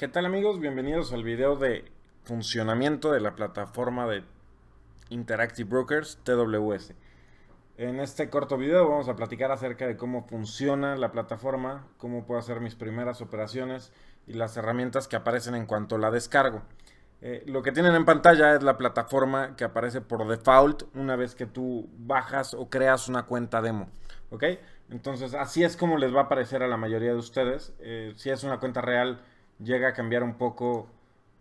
¿Qué tal amigos? Bienvenidos al video de funcionamiento de la plataforma de Interactive Brokers TWS. En este corto video vamos a platicar acerca de cómo funciona la plataforma, cómo puedo hacer mis primeras operaciones y las herramientas que aparecen en cuanto la descargo. Eh, lo que tienen en pantalla es la plataforma que aparece por default una vez que tú bajas o creas una cuenta demo. ¿Ok? Entonces así es como les va a aparecer a la mayoría de ustedes. Eh, si es una cuenta real llega a cambiar un poco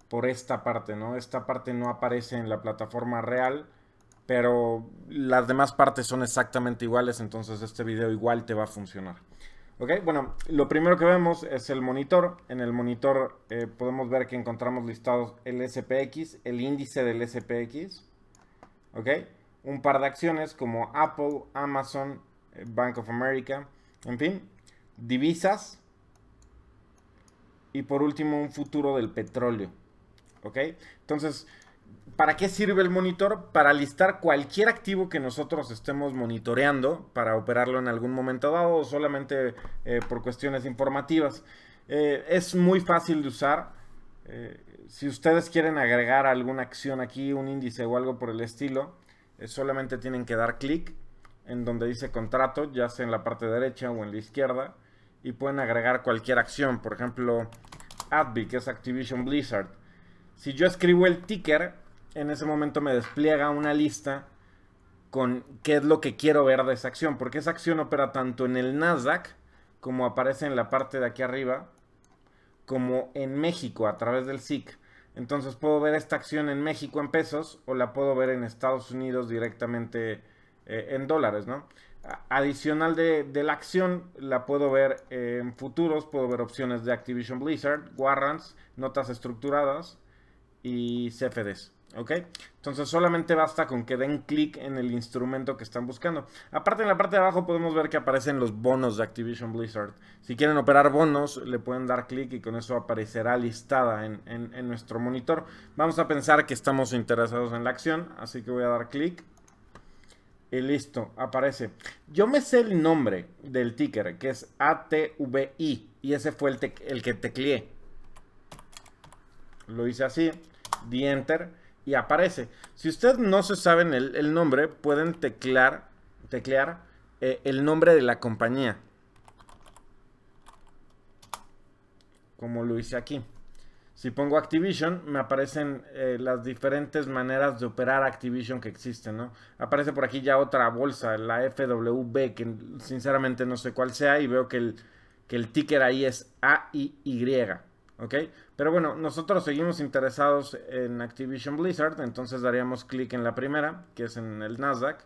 por esta parte, ¿no? Esta parte no aparece en la plataforma real, pero las demás partes son exactamente iguales, entonces este video igual te va a funcionar. Ok, bueno, lo primero que vemos es el monitor. En el monitor eh, podemos ver que encontramos listados el SPX, el índice del SPX, ok, un par de acciones como Apple, Amazon, eh, Bank of America, en fin, divisas, y por último un futuro del petróleo. ¿Ok? Entonces, ¿para qué sirve el monitor? Para listar cualquier activo que nosotros estemos monitoreando para operarlo en algún momento dado o solamente eh, por cuestiones informativas. Eh, es muy fácil de usar. Eh, si ustedes quieren agregar alguna acción aquí, un índice o algo por el estilo, solamente tienen que dar clic en donde dice contrato, ya sea en la parte derecha o en la izquierda y pueden agregar cualquier acción. Por ejemplo, Advi, que es Activision Blizzard. Si yo escribo el ticker, en ese momento me despliega una lista con qué es lo que quiero ver de esa acción, porque esa acción opera tanto en el Nasdaq, como aparece en la parte de aquí arriba, como en México a través del SIC. Entonces puedo ver esta acción en México en pesos o la puedo ver en Estados Unidos directamente eh, en dólares, ¿no? adicional de, la acción la puedo ver en futuros, puedo ver opciones de Activision Blizzard, warrants, notas estructuradas y CFDs. ¿Ok? Entonces solamente basta con que den clic en el instrumento que están buscando. Aparte en la parte de abajo podemos ver que aparecen los bonos de Activision Blizzard. Si quieren operar bonos le pueden dar clic y con eso aparecerá listada en nuestro monitor. Vamos a pensar que estamos interesados en la acción, así que voy a dar clic y listo, aparece. Yo me sé el nombre del ticker, que es ATVI. Y ese fue el, el que tecleé. Lo hice así, di enter y aparece. Si ustedes no se saben el, nombre, pueden teclear eh, el nombre de la compañía. Como lo hice aquí. Si pongo Activision, me aparecen eh, las diferentes maneras de operar Activision que existen, ¿no? Aparece por aquí ya otra bolsa, la FWB, que sinceramente no sé cuál sea, y veo que el, el ticker ahí es AIY, ¿ok? Pero bueno, nosotros seguimos interesados en Activision Blizzard, entonces daríamos clic en la primera, que es en el Nasdaq,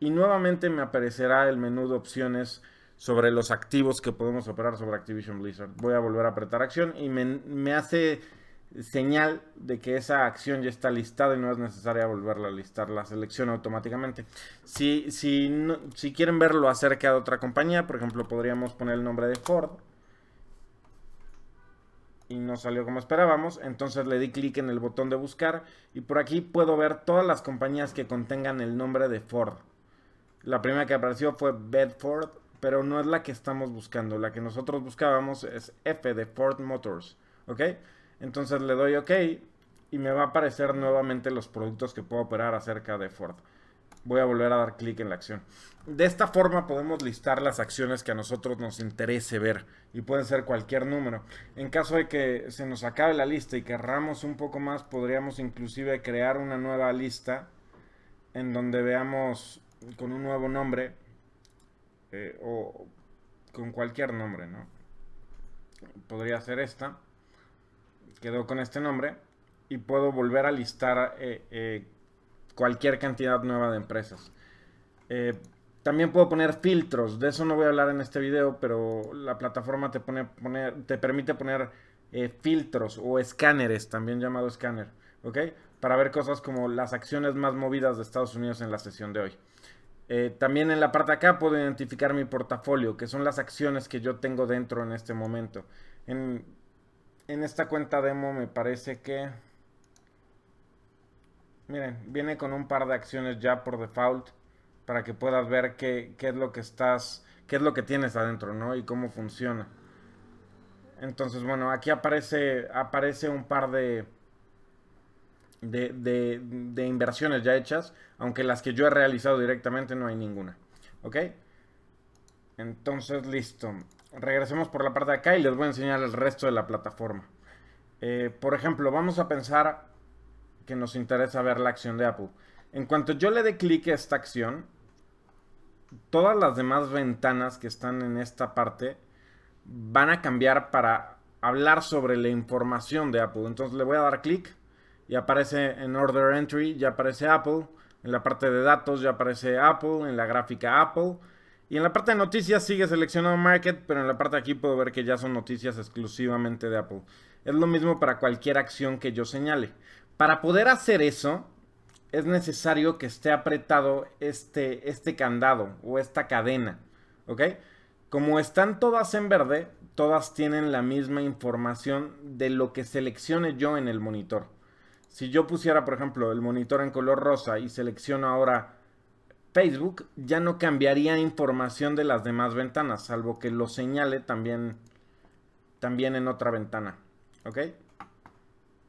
y nuevamente me aparecerá el menú de opciones sobre los activos que podemos operar sobre Activision Blizzard. Voy a volver a apretar acción y me, hace señal de que esa acción ya está listada y no es necesaria volverla a listar, la selecciono automáticamente. si quieren verlo acerca de otra compañía, por ejemplo, podríamos poner el nombre de Ford y no salió como esperábamos, entonces le di clic en el botón de buscar y por aquí puedo ver todas las compañías que contengan el nombre de Ford. La primera que apareció fue Bedford, pero no es la que estamos buscando. La que nosotros buscábamos es F de Ford Motors, ¿ok? Entonces le doy OK y me va a aparecer nuevamente los productos que puedo operar acerca de Ford. Voy a volver a dar clic en la acción. De esta forma podemos listar las acciones que a nosotros nos interese ver y pueden ser cualquier número. En caso de que se nos acabe la lista y querramos un poco más, podríamos inclusive crear una nueva lista en donde veamos con un nuevo nombre eh, o con cualquier nombre, ¿no? Podría ser esta, quedó con este nombre y puedo volver a listar eh, eh, cualquier cantidad nueva de empresas. también puedo poner filtros, de eso no voy a hablar en este video, pero la plataforma te, pone, te permite poner filtros o escáneres, también llamado escáner, ¿ok? Para ver cosas como las acciones más movidas de Estados Unidos en la sesión de hoy. Eh, también en la parte acá puedo identificar mi portafolio, que son las acciones que yo tengo dentro en este momento. En, esta cuenta demo me parece que... Miren, viene con un par de acciones ya por default para que puedas ver qué, qué es lo que estás, qué es lo que tienes adentro, ¿no? Y cómo funciona. Entonces, bueno, aquí aparece, aparece un par de, de, inversiones ya hechas, aunque las que yo he realizado directamente no hay ninguna. ¿Ok? Entonces, listo. Regresemos por la parte de acá y les voy a enseñar el resto de la plataforma. Eh, por ejemplo, vamos a pensar que nos interesa ver la acción de Apple. En cuanto yo le dé clic a esta acción, todas las demás ventanas que están en esta parte van a cambiar para hablar sobre la información de Apple. Entonces le voy a dar clic y aparece en Order Entry, ya aparece Apple, en la parte de datos ya aparece Apple, en la gráfica Apple, y en la parte de noticias sigue seleccionado Market, pero en la parte aquí puedo ver que ya son noticias exclusivamente de Apple. Es lo mismo para cualquier acción que yo señale. Para poder hacer eso, es necesario que esté apretado este, este candado o esta cadena, ¿ok? Como están todas en verde, todas tienen la misma información de lo que seleccione yo en el monitor. Si yo pusiera, por ejemplo, el monitor en color rosa y selecciono ahora Facebook, ya no cambiaría información de las demás ventanas, salvo que lo señale también, también en otra ventana. ¿Ok?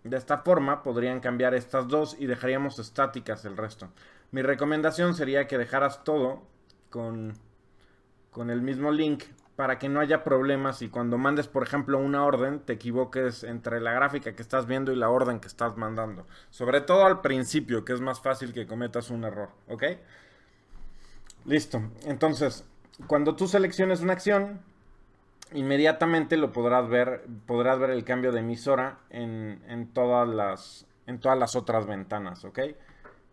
De esta forma podrían cambiar estas dos y dejaríamos estáticas el resto. Mi recomendación sería que dejaras todo con, con el mismo link para que no haya problemas y cuando mandes, por ejemplo, una orden, te equivoques entre la gráfica que estás viendo y la orden que estás mandando. Sobre todo al principio, que es más fácil que cometas un error, ¿ok? Listo. Entonces, cuando tú selecciones una acción, inmediatamente lo podrás ver, podrás ver el cambio de emisora en, en todas, las, en todas las otras ventanas, ¿ok?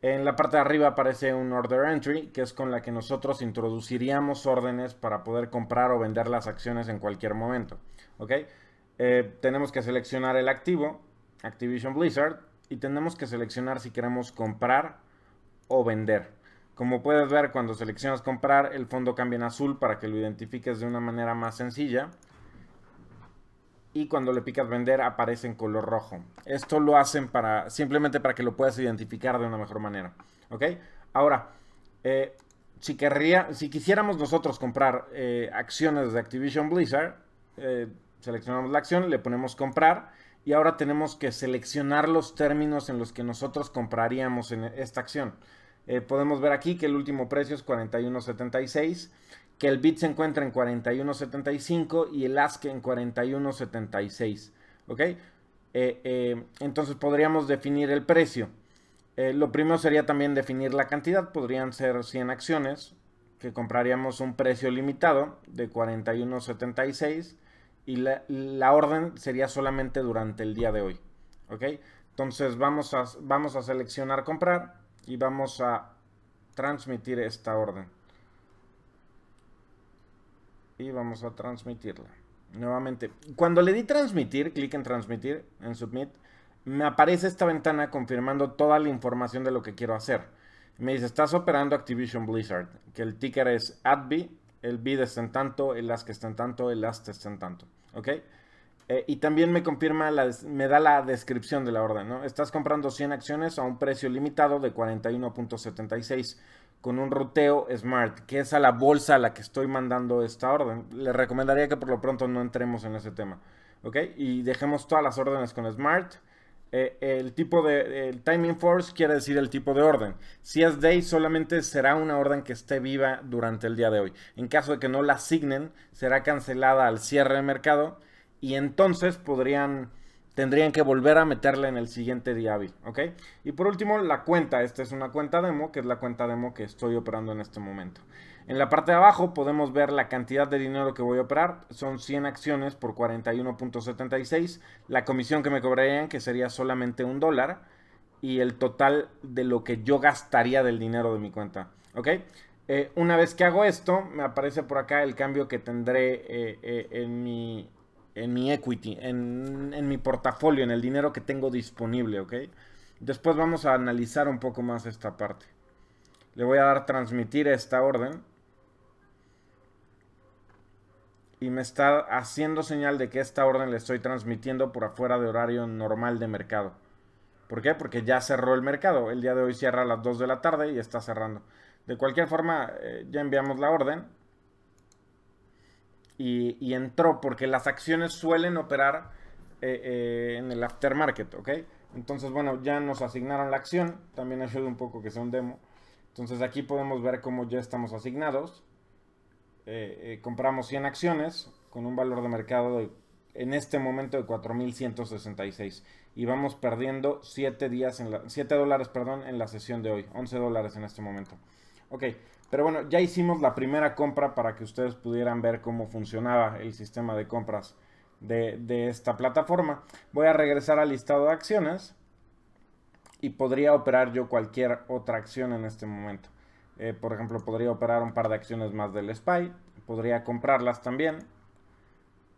En la parte de arriba aparece un order entry, que es con la que nosotros introduciríamos órdenes para poder comprar o vender las acciones en cualquier momento. ¿ok? Eh, tenemos que seleccionar el activo, Activision Blizzard, y tenemos que seleccionar si queremos comprar o vender. Como puedes ver, cuando seleccionas comprar, el fondo cambia en azul para que lo identifiques de una manera más sencilla y cuando le picas vender aparece en color rojo. Esto lo hacen para simplemente para que lo puedas identificar de una mejor manera. ¿Ok? Ahora, eh, si, querría, si quisiéramos nosotros comprar eh, acciones de Activision Blizzard, eh, seleccionamos la acción, le ponemos comprar y ahora tenemos que seleccionar los términos en los que nosotros compraríamos en e-, esta acción. Eh, podemos ver aquí que el último precio es 41.76, que el bit se encuentra en 41.75 y el ask en 41.76. ¿Ok? Eh, eh, entonces podríamos definir el precio. lo primero sería también definir la cantidad. Podrían ser 100 acciones que compraríamos un precio limitado de 41.76 y la, orden sería solamente durante el día de hoy. ¿Ok? Entonces vamos a, vamos a seleccionar comprar y vamos a transmitir esta orden. Y vamos a transmitirla. Nuevamente, cuando le di transmitir, clic en transmitir, en submit, me aparece esta ventana confirmando toda la información de lo que quiero hacer. Me dice, estás operando Activision Blizzard, que el ticker es ADB, el BID está en tanto, el ASK está en tanto, el AST está en tanto. ¿Ok? Eh, y también me confirma, me da la descripción de la orden, ¿no? Estás comprando 100 acciones a un precio limitado de 41.76 con un ruteo smart, que es a la bolsa a la que estoy mandando esta orden. Le recomendaría que por lo pronto no entremos en ese tema, ¿ok? Y dejemos todas las órdenes con smart. Eh, el tipo de el timing force quiere decir el tipo de orden. Si es day, solamente será una orden que esté viva durante el día de hoy. En caso de que no la asignen, será cancelada al cierre de mercado y entonces podrían tendrían que volver a meterla en el siguiente día ¿ok? Y por último, la cuenta. Esta es una cuenta demo, que es la cuenta demo que estoy operando en este momento. En la parte de abajo podemos ver la cantidad de dinero que voy a operar. Son 100 acciones por 41.76. La comisión que me cobrarían, que sería solamente un dólar. Y el total de lo que yo gastaría del dinero de mi cuenta, ¿ok? Eh, una vez que hago esto, me aparece por acá el cambio que tendré eh, eh, en mi en mi equity, en, mi portafolio, en el dinero que tengo disponible, ¿ok? Después vamos a analizar un poco más esta parte. Le voy a dar transmitir esta orden. Y me está haciendo señal de que esta orden le estoy transmitiendo por afuera de horario normal de mercado. ¿Por qué? Porque ya cerró el mercado. El día de hoy cierra a las 2 de la tarde y está cerrando. De cualquier forma, eh, ya enviamos la orden y, entró, porque las acciones suelen operar eh, eh, en el aftermarket, ¿ok? Entonces, bueno, ya nos asignaron la acción, también ayuda un poco que sea un demo. Entonces aquí podemos ver cómo ya estamos asignados. Eh, compramos 100 acciones con un valor de mercado en este momento de 4.166 y vamos perdiendo 7, días en dólares perdón, en la sesión de hoy, 11 dólares en este momento. Ok, pero bueno, ya hicimos la primera compra para que ustedes pudieran ver cómo funcionaba el sistema de compras de, esta plataforma. Voy a regresar al listado de acciones y podría operar yo cualquier otra acción en este momento. Eh, por ejemplo, podría operar un par de acciones más del SPY, podría comprarlas también.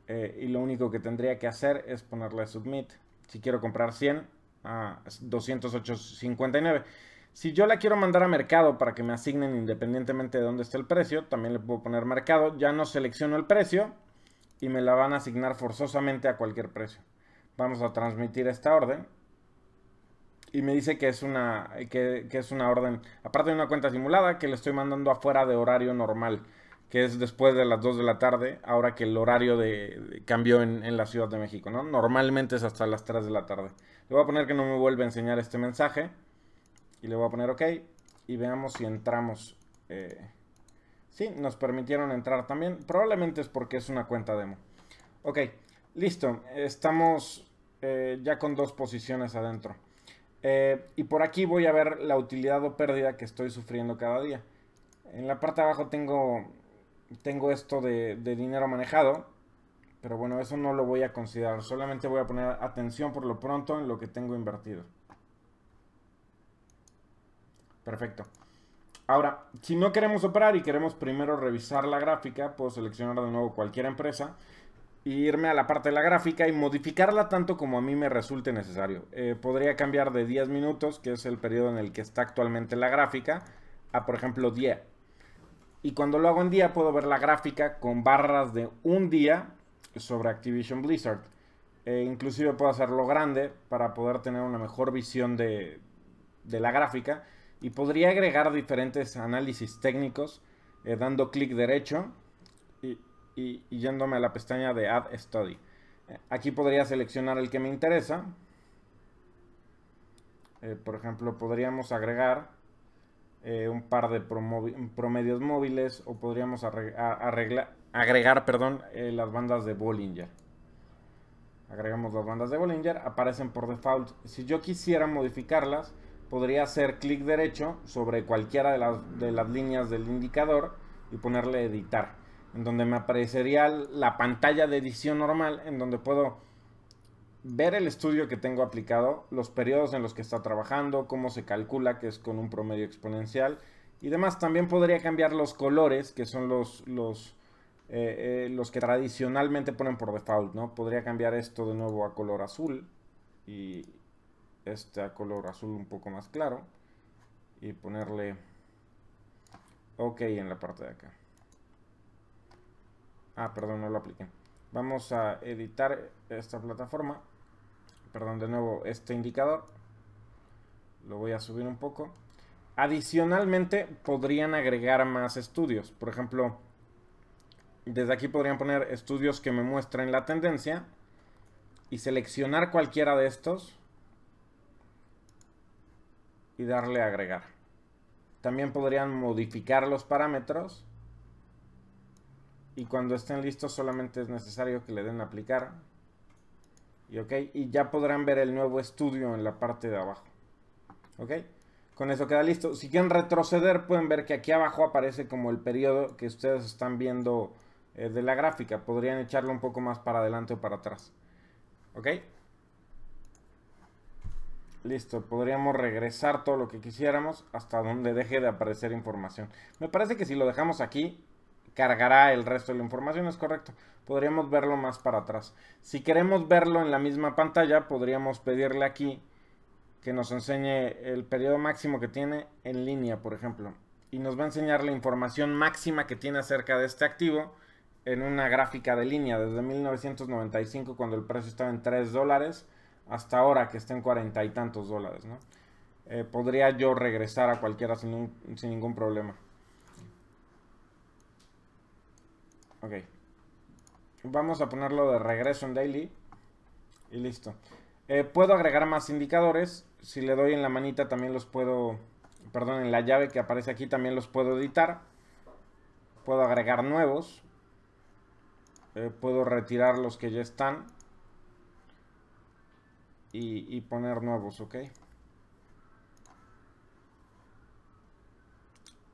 Eh, y lo único que tendría que hacer es ponerle submit. Si quiero comprar 100 a 208.59. Si yo la quiero mandar a mercado para que me asignen independientemente de dónde esté el precio, también le puedo poner mercado. Ya no selecciono el precio y me la van a asignar forzosamente a cualquier precio. Vamos a transmitir esta orden. Y me dice que es una, que, es una orden, aparte de una cuenta simulada, que le estoy mandando afuera de horario normal que es después de las 2 de la tarde, ahora que el horario de, cambió en, la Ciudad de México, Normalmente es hasta las 3 de la tarde. Le voy a poner que no me vuelve a enseñar este mensaje. Y le voy a poner OK. Y veamos si entramos. Eh, sí, nos permitieron entrar también. Probablemente es porque es una cuenta demo. Ok, listo. Estamos eh, ya con dos posiciones adentro. Eh, y por aquí voy a ver la utilidad o pérdida que estoy sufriendo cada día. En la parte de abajo tengo, tengo esto de dinero manejado. Pero bueno, eso no lo voy a considerar. Solamente voy a poner atención por lo pronto en lo que tengo invertido. Perfecto. Ahora, si no queremos operar y queremos primero revisar la gráfica, puedo seleccionar de nuevo cualquier empresa e irme a la parte de la gráfica y modificarla tanto como a mí me resulte necesario. Eh, podría cambiar de 10 minutos, que es el periodo en el que está actualmente la gráfica, a por ejemplo 10. Y cuando lo hago en día puedo ver la gráfica con barras de un día sobre Activision Blizzard. E inclusive puedo hacerlo grande para poder tener una mejor visión de la gráfica y podría agregar diferentes análisis técnicos eh, dando clic derecho y, yéndome a la pestaña de Add Study. Eh, aquí podría seleccionar el que me interesa. Eh, por ejemplo, podríamos agregar un par de promedios móviles o podríamos agregar perdón, las bandas de Bollinger. Agregamos las bandas de Bollinger, aparecen por default. Si yo quisiera modificarlas, podría hacer clic derecho sobre cualquiera de las, líneas del indicador y ponerle editar, en donde me aparecería la pantalla de edición normal, en donde puedo ver el estudio que tengo aplicado, los periodos en los que está trabajando, cómo se calcula, que es con un promedio exponencial y demás. También podría cambiar los colores, que son los, los, eh, eh, los que tradicionalmente ponen por default, ¿no? Podría cambiar esto de nuevo a color azul y, este a color azul un poco más claro y ponerle ok en la parte de acá ah perdón no lo apliqué vamos a editar esta plataforma perdón de nuevo este indicador lo voy a subir un poco adicionalmente podrían agregar más estudios por ejemplo desde aquí podrían poner estudios que me muestren la tendencia y seleccionar cualquiera de estos y darle a agregar. También podrían modificar los parámetros y cuando estén listos solamente es necesario que le den aplicar y ok y ya podrán ver el nuevo estudio en la parte de abajo ok con eso queda listo si quieren retroceder pueden ver que aquí abajo aparece como el periodo que ustedes están viendo eh, de la gráfica podrían echarlo un poco más para adelante o para atrás ok Listo, podríamos regresar todo lo que quisiéramos hasta donde deje de aparecer información. Me parece que si lo dejamos aquí, cargará el resto de la información, es correcto. Podríamos verlo más para atrás. Si queremos verlo en la misma pantalla, podríamos pedirle aquí que nos enseñe el periodo máximo que tiene en línea, por ejemplo. Y nos va a enseñar la información máxima que tiene acerca de este activo en una gráfica de línea desde 1995 cuando el precio estaba en 3 dólares hasta ahora que estén cuarenta y tantos dólares, ¿no? Eh, podría yo regresar a cualquiera sin, ningún problema. Ok. Vamos a ponerlo de regreso en daily. Y listo. Eh, puedo agregar más indicadores. Si le doy en la manita también los puedo... Perdón, en la llave que aparece aquí también los puedo editar. Puedo agregar nuevos. Eh, puedo retirar los que ya están y, poner nuevos, ¿ok?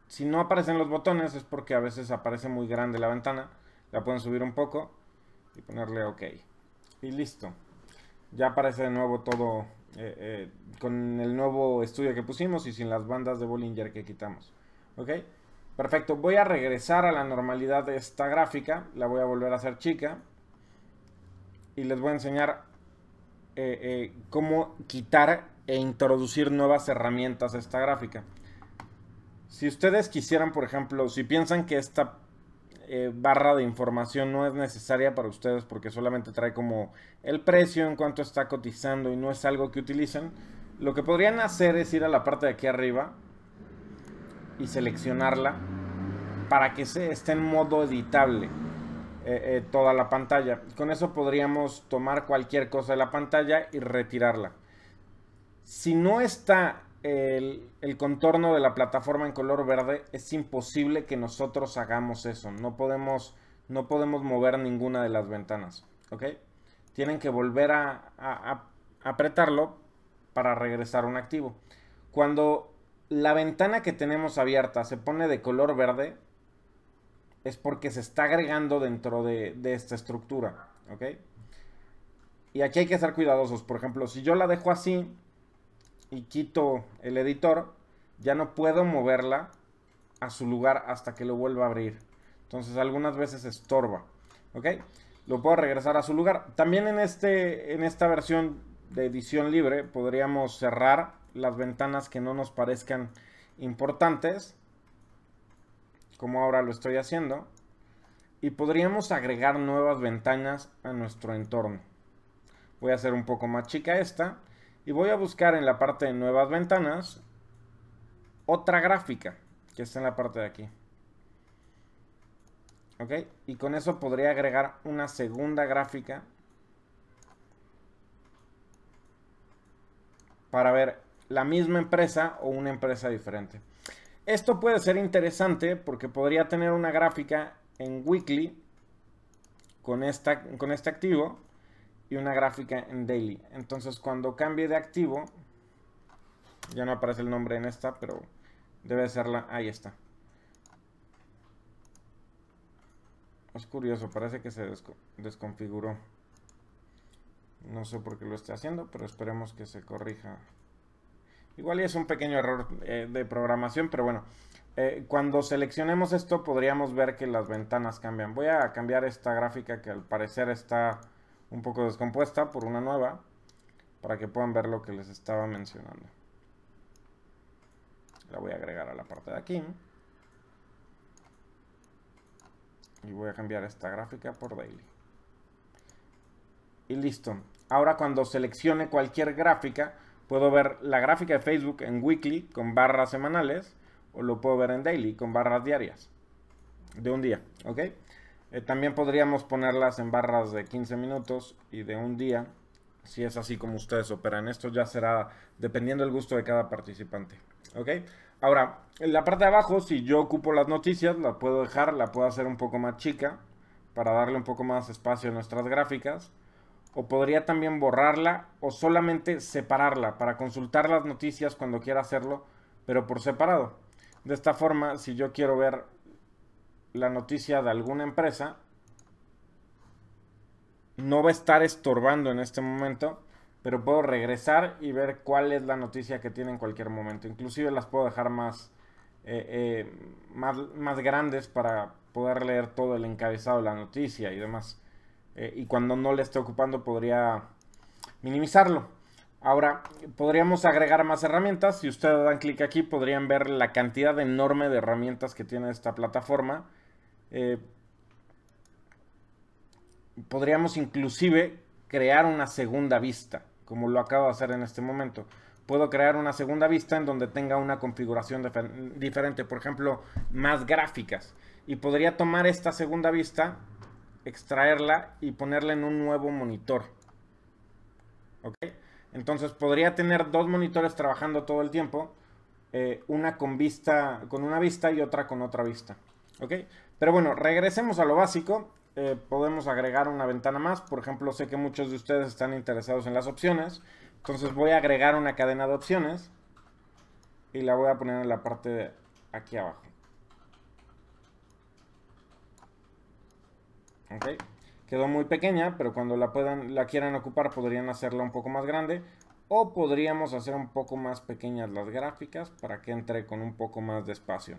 Si no aparecen los botones es porque a veces aparece muy grande la ventana. La pueden subir un poco y ponerle OK. Y listo. Ya aparece de nuevo todo eh, eh, con el nuevo estudio que pusimos y sin las bandas de Bollinger que quitamos. ¿Ok? Perfecto. Voy a regresar a la normalidad de esta gráfica. La voy a volver a hacer chica. Y les voy a enseñar eh, eh, cómo quitar e introducir nuevas herramientas a esta gráfica. Si ustedes quisieran, por ejemplo, si piensan que esta eh, barra de información no es necesaria para ustedes porque solamente trae como el precio en cuanto está cotizando y no es algo que utilicen, lo que podrían hacer es ir a la parte de aquí arriba y seleccionarla para que esté en modo editable. Eh, eh, toda la pantalla. Con eso podríamos tomar cualquier cosa de la pantalla y retirarla. Si no está el, contorno de la plataforma en color verde, es imposible que nosotros hagamos eso. No podemos, no podemos mover ninguna de las ventanas. ¿Ok? Tienen que volver a, a apretarlo para regresar un activo. Cuando la ventana que tenemos abierta se pone de color verde, es porque se está agregando dentro de, esta estructura, ¿ok? Y aquí hay que ser cuidadosos. Por ejemplo, si yo la dejo así y quito el editor, ya no puedo moverla a su lugar hasta que lo vuelva a abrir. Entonces algunas veces estorba, ¿ok? Lo puedo regresar a su lugar. También en, este, en esta versión de edición libre podríamos cerrar las ventanas que no nos parezcan importantes como ahora lo estoy haciendo, y podríamos agregar nuevas ventanas a nuestro entorno. Voy a hacer un poco más chica esta y voy a buscar en la parte de nuevas ventanas otra gráfica que está en la parte de aquí. ¿Ok? Y con eso podría agregar una segunda gráfica para ver la misma empresa o una empresa diferente. Esto puede ser interesante porque podría tener una gráfica en weekly con, esta, con este activo y una gráfica en daily. Entonces cuando cambie de activo, ya no aparece el nombre en esta, pero debe ser la... Ahí está. Es curioso, parece que se desconfiguró. No sé por qué lo está haciendo, pero esperemos que se corrija Igual es un pequeño error eh, de programación, pero bueno. Eh, cuando seleccionemos esto podríamos ver que las ventanas cambian. Voy a cambiar esta gráfica que al parecer está un poco descompuesta por una nueva. Para que puedan ver lo que les estaba mencionando. La voy a agregar a la parte de aquí. Y voy a cambiar esta gráfica por daily. Y listo. Ahora cuando seleccione cualquier gráfica Puedo ver la gráfica de Facebook en weekly con barras semanales o lo puedo ver en daily con barras diarias de un día, ¿ok? Eh, también podríamos ponerlas en barras de 15 minutos y de un día, si es así como ustedes operan. Esto ya será dependiendo del gusto de cada participante, ¿ok? Ahora, en la parte de abajo, si yo ocupo las noticias, la puedo dejar, la puedo hacer un poco más chica para darle un poco más espacio a nuestras gráficas o podría también borrarla o solamente separarla para consultar las noticias cuando quiera hacerlo, pero por separado. De esta forma, si yo quiero ver la noticia de alguna empresa, no va a estar estorbando en este momento, pero puedo regresar y ver cuál es la noticia que tiene en cualquier momento. Inclusive las puedo dejar más, eh, eh, más, más grandes para poder leer todo el encabezado de la noticia y demás. Eh, y cuando no le esté ocupando podría minimizarlo. Ahora, podríamos agregar más herramientas. Si ustedes dan clic aquí, podrían ver la cantidad enorme de herramientas que tiene esta plataforma. Eh, podríamos inclusive crear una segunda vista, como lo acabo de hacer en este momento. Puedo crear una segunda vista en donde tenga una configuración diferente, por ejemplo, más gráficas. Y podría tomar esta segunda vista extraerla y ponerla en un nuevo monitor. ¿Ok? Entonces podría tener dos monitores trabajando todo el tiempo, eh, una con vista, con una vista y otra con otra vista. ¿Ok? Pero bueno, regresemos a lo básico. Eh, podemos agregar una ventana más. Por ejemplo, sé que muchos de ustedes están interesados en las opciones. Entonces voy a agregar una cadena de opciones y la voy a poner en la parte de aquí abajo. Okay. Quedó muy pequeña, pero cuando la, puedan, la quieran ocupar podrían hacerla un poco más grande. O podríamos hacer un poco más pequeñas las gráficas para que entre con un poco más de espacio,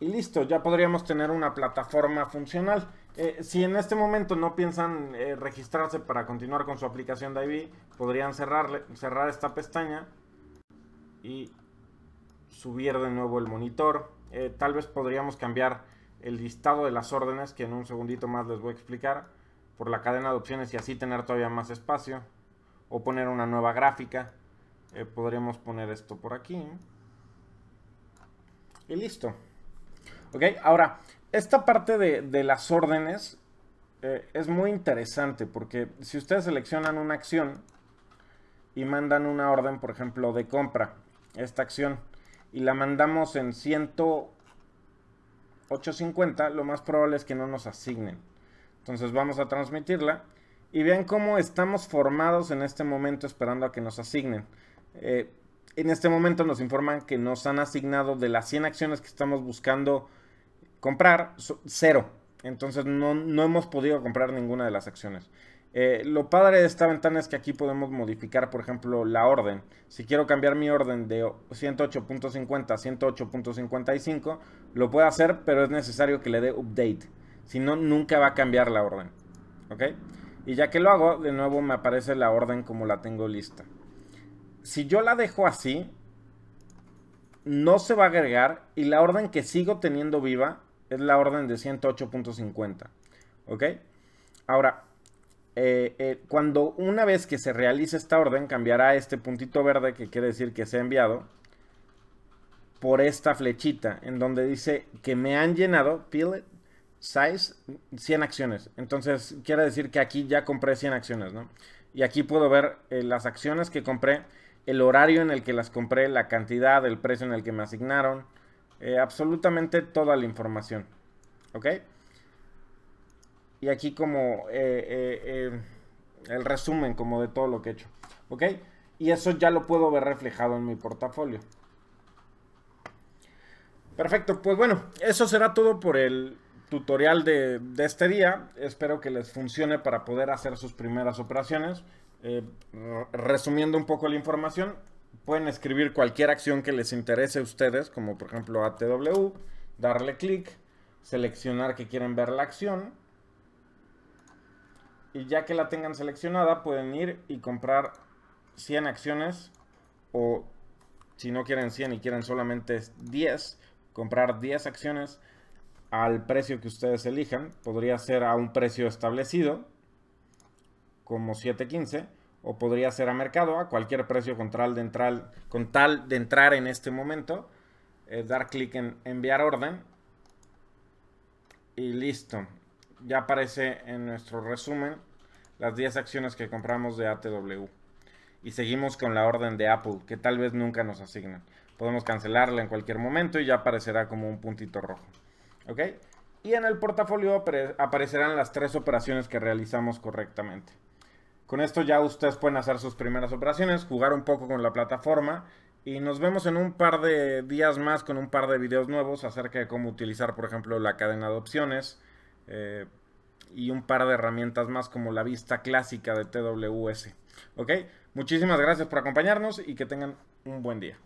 Y listo, ya podríamos tener una plataforma funcional. Eh, si en este momento no piensan eh, registrarse para continuar con su aplicación de IB, podrían cerrar esta pestaña y subir de nuevo el monitor. Eh, tal vez podríamos cambiar el listado de las órdenes, que en un segundito más les voy a explicar, por la cadena de opciones y así tener todavía más espacio, o poner una nueva gráfica. Eh, podríamos poner esto por aquí. Y listo. Ok, ahora, esta parte de, las órdenes eh, es muy interesante porque si ustedes seleccionan una acción y mandan una orden, por ejemplo, de compra, esta acción, y la mandamos en 100 8.50, lo más probable es que no nos asignen. Entonces vamos a transmitirla. Y vean cómo estamos formados en este momento esperando a que nos asignen. Eh, en este momento nos informan que nos han asignado de las 100 acciones que estamos buscando comprar, cero. Entonces no, no hemos podido comprar ninguna de las acciones. Eh, lo padre de esta ventana es que aquí podemos modificar, por ejemplo, la orden. Si quiero cambiar mi orden de 108.50 a 108.55, lo puedo hacer, pero es necesario que le dé update. Si no, nunca va a cambiar la orden. ¿Ok? Y ya que lo hago, de nuevo me aparece la orden como la tengo lista. Si yo la dejo así, no se va a agregar y la orden que sigo teniendo viva es la orden de 108.50. ¿Ok? Ahora, eh, eh, cuando una vez que se realice esta orden, cambiará este puntito verde, que quiere decir que se ha enviado, por esta flechita, en donde dice que me han llenado, size, 100 acciones. Entonces, quiere decir que aquí ya compré 100 acciones, ¿no? Y aquí puedo ver eh, las acciones que compré, el horario en el que las compré, la cantidad, el precio en el que me asignaron, absolutamente toda la información. ¿Ok? y aquí como eh, eh, eh, el resumen como de todo lo que he hecho, ¿ok? Y eso ya lo puedo ver reflejado en mi portafolio. Perfecto, pues bueno, eso será todo por el tutorial de, de este día. Espero que les funcione para poder hacer sus primeras operaciones. resumiendo un poco la información, pueden escribir cualquier acción que les interese a ustedes, como por ejemplo ATW, darle clic, seleccionar que quieren ver la acción, y ya que la tengan seleccionada, pueden ir y comprar 100 acciones o si no quieren 100 y quieren solamente 10, comprar 10 acciones al precio que ustedes elijan. Podría ser a un precio establecido, como 7.15, o podría ser a mercado, a cualquier precio con tal de entrar, con tal de entrar en este momento. Eh, dar clic en enviar orden y listo. Ya aparece en nuestro resumen las 10 acciones que compramos de ATW. Y seguimos con la orden de Apple, que tal vez nunca nos asignan. Podemos cancelarla en cualquier momento y ya aparecerá como un puntito rojo. ¿Ok? Y en el portafolio aparecerán las tres operaciones que realizamos correctamente. Con esto ya ustedes pueden hacer sus primeras operaciones, jugar un poco con la plataforma y nos vemos en un par de días más con un par de videos nuevos acerca de cómo utilizar, por ejemplo, la cadena de opciones. Eh, y un par de herramientas más como la vista clásica de TWS. ¿Ok? Muchísimas gracias por acompañarnos y que tengan un buen día.